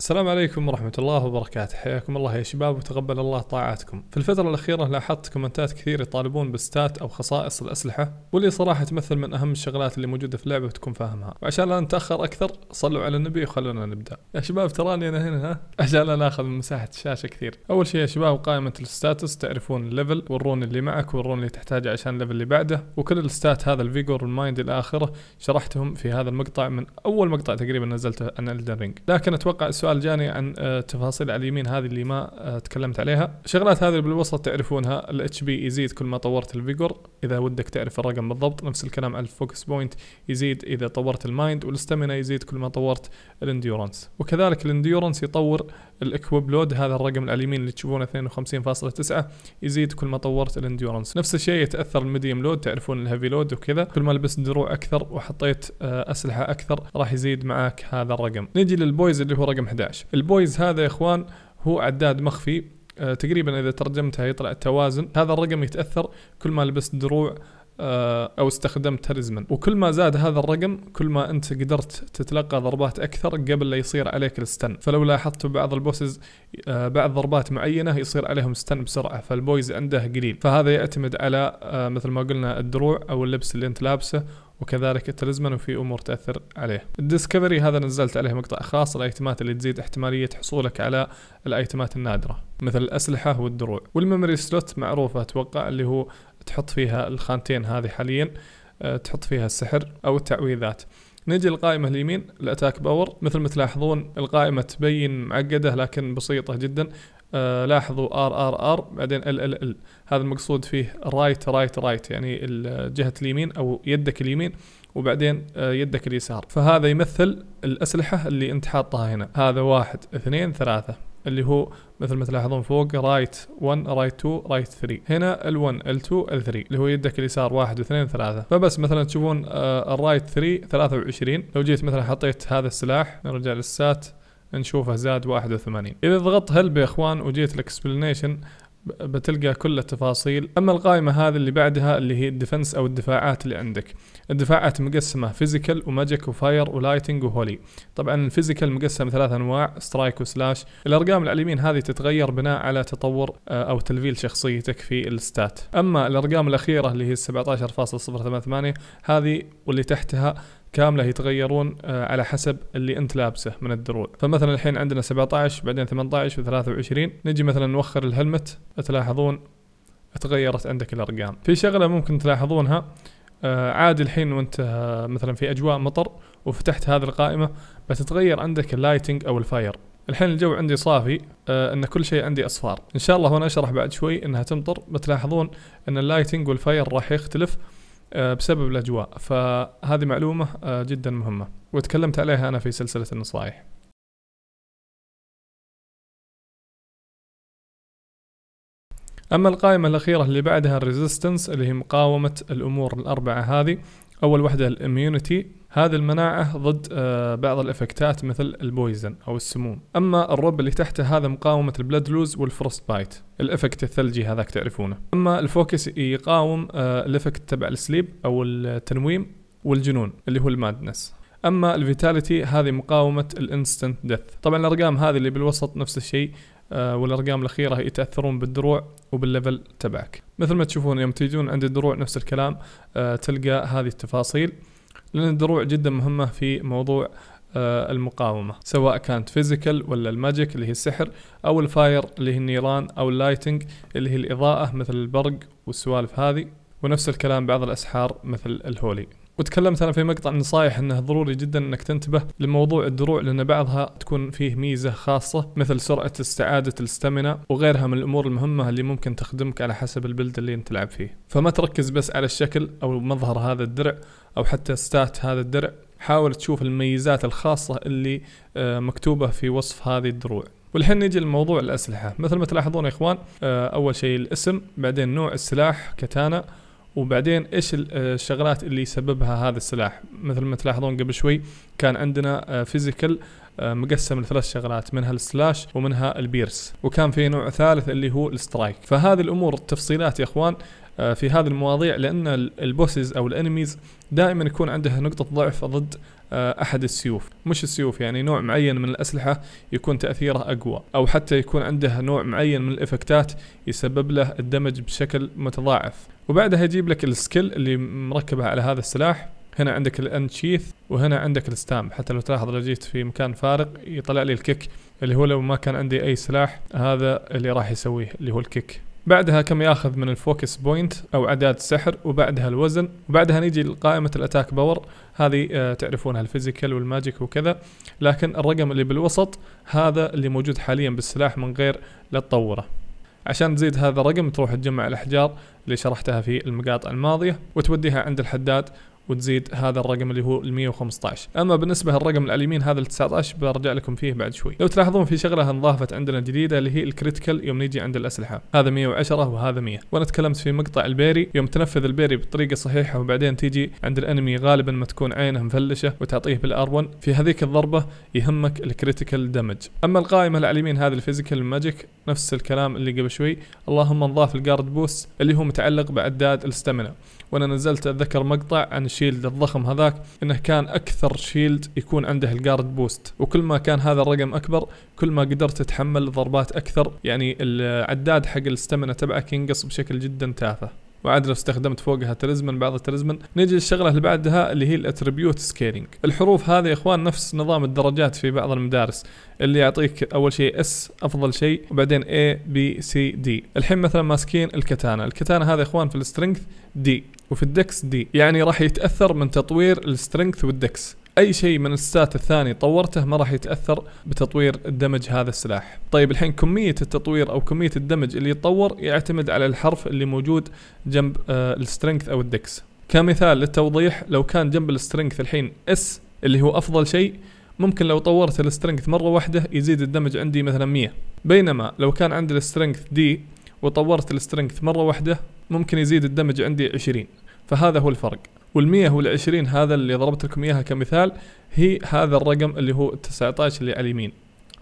السلام عليكم ورحمة الله وبركاته، حياكم الله يا شباب وتقبل الله طاعاتكم. في الفترة الأخيرة لاحظت كومنتات كثير يطالبون بستات أو خصائص الأسلحة، واللي صراحة تمثل من أهم الشغلات اللي موجودة في اللعبة وتكون فاهمها، وعشان لا نتأخر أكثر صلوا على النبي وخلونا نبدأ. يا شباب تراني أنا هنا ها؟ عشان لا ناخذ من مساحة الشاشة كثير. أول شيء يا شباب قائمة الستاتس تعرفون الليفل والرون اللي معك والرون اللي تحتاجه عشان الليفل اللي بعده، وكل الستات هذا الفيجور والمايند إلى آخره شرحتهم في هذا المقطع من أول مقطع تقريبا نزلته عن لكن أتوقع السؤال سؤال جاني عن آه، تفاصيل على اليمين هذه اللي ما آه، تكلمت عليها شغلات هذه بالوسط تعرفونها الاتش بي يزيد كل ما طورت الفيجور اذا ودك تعرف الرقم بالضبط نفس الكلام على الفوكس بوينت يزيد e اذا طورت المايند والاستامينا يزيد e كل ما طورت الانديورنس وكذلك الانديورنس يطور الاكويب لود هذا الرقم على اليمين اللي تشوفونه 52.9 يزيد e كل ما طورت الانديورنس نفس الشيء يتاثر الميديم لود تعرفون الهيفي لود وكذا كل ما لبست دروع اكثر وحطيت آه، اسلحه اكثر راح يزيد معاك هذا الرقم نجي للبويز اللي هو رقم 11 11 البويز هذا يا اخوان هو عداد مخفي آه، تقريبا اذا ترجمتها يطلع التوازن هذا الرقم يتاثر كل ما لبست دروع آه، او استخدمت تاريزمن وكل ما زاد هذا الرقم كل ما انت قدرت تتلقى ضربات اكثر قبل لا يصير عليك الستن فلو لاحظتوا بعض البوسز آه، بعض ضربات معينه يصير عليهم ستن بسرعه فالبويز عنده قليل فهذا يعتمد على مثل ما قلنا الدروع او اللبس اللي انت لابسه وكذلك التلزمن وفي امور تاثر عليه. الديسكفري هذا نزلت عليه مقطع خاص الايتمات اللي تزيد احتماليه حصولك على الايتمات النادره مثل الاسلحه والدروع. والميموري سلوت معروفه اتوقع اللي هو تحط فيها الخانتين هذه حاليا آه، تحط فيها السحر او التعويذات. نجي القائمة اليمين الاتاك باور مثل ما تلاحظون القائمة تبين معقدة لكن بسيطة جدا آه لاحظوا ار ار ار بعدين ال ال ال هذا المقصود فيه رايت رايت رايت يعني جهه اليمين او يدك اليمين وبعدين آه يدك اليسار فهذا يمثل الاسلحه اللي انت حاطها هنا هذا واحد اثنين ثلاثه اللي هو مثل ما تلاحظون فوق رايت 1 رايت 2 رايت 3 هنا ال1 ال2 ال3 اللي هو يدك اليسار 1 و2 3 فبس مثلا تشوفون الرايت 3 23 لو جيت مثلا حطيت هذا السلاح نرجع للسات نشوفه زاد 81 اذا ضغطت هلب يا اخوان وجيت الاكسبلينيشن بتلقى كل التفاصيل اما القائمه هذه اللي بعدها اللي هي الديفنس او الدفاعات اللي عندك الدفاعات مقسمه فيزيكال وماجيك وفاير ولايتنج وهولي طبعا الفيزيكال مقسم ثلاث انواع سترايك وسلاش الارقام على اليمين هذه تتغير بناء على تطور آه، او تلفيل شخصيتك في الستات اما الارقام الاخيره اللي هي 17.088 هذه واللي تحتها كامله يتغيرون آه، على حسب اللي انت لابسه من الدروع فمثلا الحين عندنا 17 بعدين 18 و23 نجي مثلا نوخر الهلمت تلاحظون تغيرت عندك الارقام في شغله ممكن تلاحظونها آه، عادي الحين وانت آه، مثلا في اجواء مطر وفتحت هذه القائمه بتتغير عندك اللايتنج او الفاير الحين الجو عندي صافي آه ان كل شيء عندي اصفار ان شاء الله وانا اشرح بعد شوي انها تمطر بتلاحظون ان اللايتنج والفاير راح يختلف آه، بسبب الاجواء فهذه معلومه آه، جدا مهمه وتكلمت عليها انا في سلسله النصائح اما القائمه الاخيره اللي بعدها الريزيستنس اللي هي مقاومه الامور الاربعه هذه اول وحده الاميونتي هذه المناعه ضد آه، بعض الافكتات مثل البويزن او السموم اما الرب اللي تحته هذا مقاومه البلد لوز والفرست بايت الافكت الثلجي هذاك تعرفونه اما الفوكس يقاوم آه، الافكت تبع السليب او التنويم والجنون اللي هو المادنس اما الفيتاليتي هذه مقاومه الانستنت ديث طبعا الارقام هذه اللي بالوسط نفس الشيء آه، والارقام الاخيره يتاثرون بالدروع وبالليفل تبعك مثل ما تشوفون يوم تيجون عند الدروع نفس الكلام آه، تلقى هذه التفاصيل لان الدروع جدا مهمه في موضوع آه، المقاومة سواء كانت فيزيكال ولا الماجيك اللي هي السحر أو الفاير اللي هي النيران أو اللايتنج اللي هي الإضاءة مثل البرق والسوالف هذه ونفس الكلام بعض الأسحار مثل الهولي وتكلمت انا في مقطع النصائح انه ضروري جدا انك تنتبه لموضوع الدروع لان بعضها تكون فيه ميزه خاصه مثل سرعه استعاده الستامنا وغيرها من الامور المهمه اللي ممكن تخدمك على حسب البلد اللي انت تلعب فيه، فما تركز بس على الشكل او مظهر هذا الدرع او حتى ستات هذا الدرع، حاول تشوف الميزات الخاصه اللي آه، مكتوبه في وصف هذه الدروع. والحين نجي لموضوع الاسلحه، مثل ما تلاحظون يا اخوان آه، اول شيء الاسم، بعدين نوع السلاح كتانا وبعدين ايش آه، الشغلات اللي سببها هذا السلاح مثل ما تلاحظون قبل شوي كان عندنا فيزيكال آه، آه، مقسم لثلاث شغلات منها السلاش ومنها البيرس وكان في نوع ثالث اللي هو السترايك فهذه الامور التفصيلات يا اخوان في هذه المواضيع لان البوسز او الانميز دائما يكون عندها نقطه ضعف ضد آه، احد السيوف مش السيوف يعني نوع معين من الاسلحه يكون تاثيره اقوى او حتى يكون عنده نوع معين من الافكتات يسبب له الدمج بشكل متضاعف وبعدها يجيب لك السكيل اللي مركبه على هذا السلاح هنا عندك الانشيث وهنا عندك الستام حتى لو تلاحظ لو جيت في مكان فارق يطلع لي الكيك اللي هو لو ما كان عندي اي سلاح هذا اللي راح يسويه اللي هو الكيك بعدها كم ياخذ من الفوكس بوينت او اعداد سحر وبعدها الوزن وبعدها نيجي لقائمه الاتاك باور هذه آه، تعرفونها الفيزيكال والماجيك وكذا لكن الرقم اللي بالوسط هذا اللي موجود حاليا بالسلاح من غير لا تطوره عشان تزيد هذا الرقم تروح تجمع الاحجار اللي شرحتها في المقاطع الماضيه وتوديها عند الحداد وتزيد هذا الرقم اللي هو ال 115 اما بالنسبه للرقم على اليمين هذا ال 19 برجع لكم فيه بعد شوي لو تلاحظون في شغله انضافت عندنا جديده اللي هي الكريتيكال يوم نيجي عند الاسلحه هذا 110 وهذا 100 وانا تكلمت في مقطع البيري يوم تنفذ البيري بطريقه صحيحه وبعدين تيجي عند الانمي غالبا ما تكون عينه مفلشه وتعطيه بالار 1 في هذيك الضربه يهمك الكريتيكال دمج اما القائمه اللي على اليمين هذا الفيزيكال ماجيك نفس الكلام اللي قبل شوي اللهم انضاف الجارد بوست اللي هو متعلق بعداد الستامنا، وانا نزلت اتذكر مقطع عن الشيلد الضخم هذاك انه كان اكثر شيلد يكون عنده الجارد بوست وكل ما كان هذا الرقم اكبر كل ما قدرت تتحمل ضربات اكثر يعني العداد حق الاستمنه تبعك ينقص بشكل جدا تافه وعاد لو استخدمت فوقها تلزمن بعض التلزمن نجي للشغله اللي بعدها اللي هي الاتريبيوت سكيلينج الحروف هذه يا اخوان نفس نظام الدرجات في بعض المدارس اللي يعطيك اول شيء اس افضل شيء وبعدين اي بي سي دي الحين مثلا ماسكين الكتانه الكتانه هذا يا اخوان في السترينث دي وفي الدكس دي يعني راح يتأثر من تطوير السترينث والدكس اي شيء من الستات الثاني طورته ما راح يتاثر بتطوير الدمج هذا السلاح طيب الحين كميه التطوير او كميه الدمج اللي يتطور يعتمد على الحرف اللي موجود جنب آه السترينث او الدكس كمثال للتوضيح لو كان جنب السترينث الحين اس اللي هو افضل شيء ممكن لو طورت السترينث مره واحده يزيد الدمج عندي مثلا 100 بينما لو كان عندي السترينث دي وطورت السترينث مره واحده ممكن يزيد الدمج عندي 20 فهذا هو الفرق وال100 وال20 هذا اللي ضربت لكم اياها كمثال هي هذا الرقم اللي هو 19 اللي على اليمين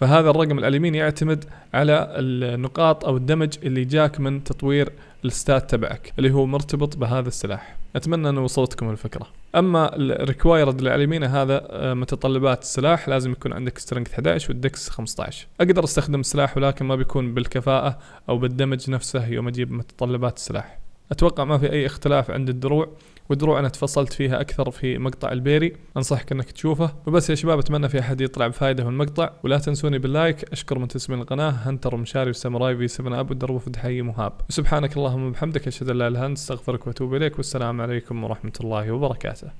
فهذا الرقم على اليمين يعتمد على النقاط او الدمج اللي جاك من تطوير الستات تبعك اللي هو مرتبط بهذا السلاح اتمنى ان وصلتكم الفكره اما الريكوايرد اللي على يمينه هذا آه، متطلبات السلاح لازم يكون عندك سترينج 11 والدكس 15 اقدر استخدم السلاح ولكن ما بيكون بالكفاءه او بالدمج نفسه يوم اجيب متطلبات السلاح اتوقع ما في اي اختلاف عند الدروع ودروع انا تفصلت فيها اكثر في مقطع البيري انصحك انك تشوفه وبس يا شباب اتمنى في احد يطلع بفائده من المقطع ولا تنسوني باللايك اشكر من تسمين القناه هنتر مشاري وساموراي في 7 اب ودربو فدحي مهاب سبحانك اللهم وبحمدك اشهد ان لا اله الا انت استغفرك واتوب اليك والسلام عليكم ورحمه الله وبركاته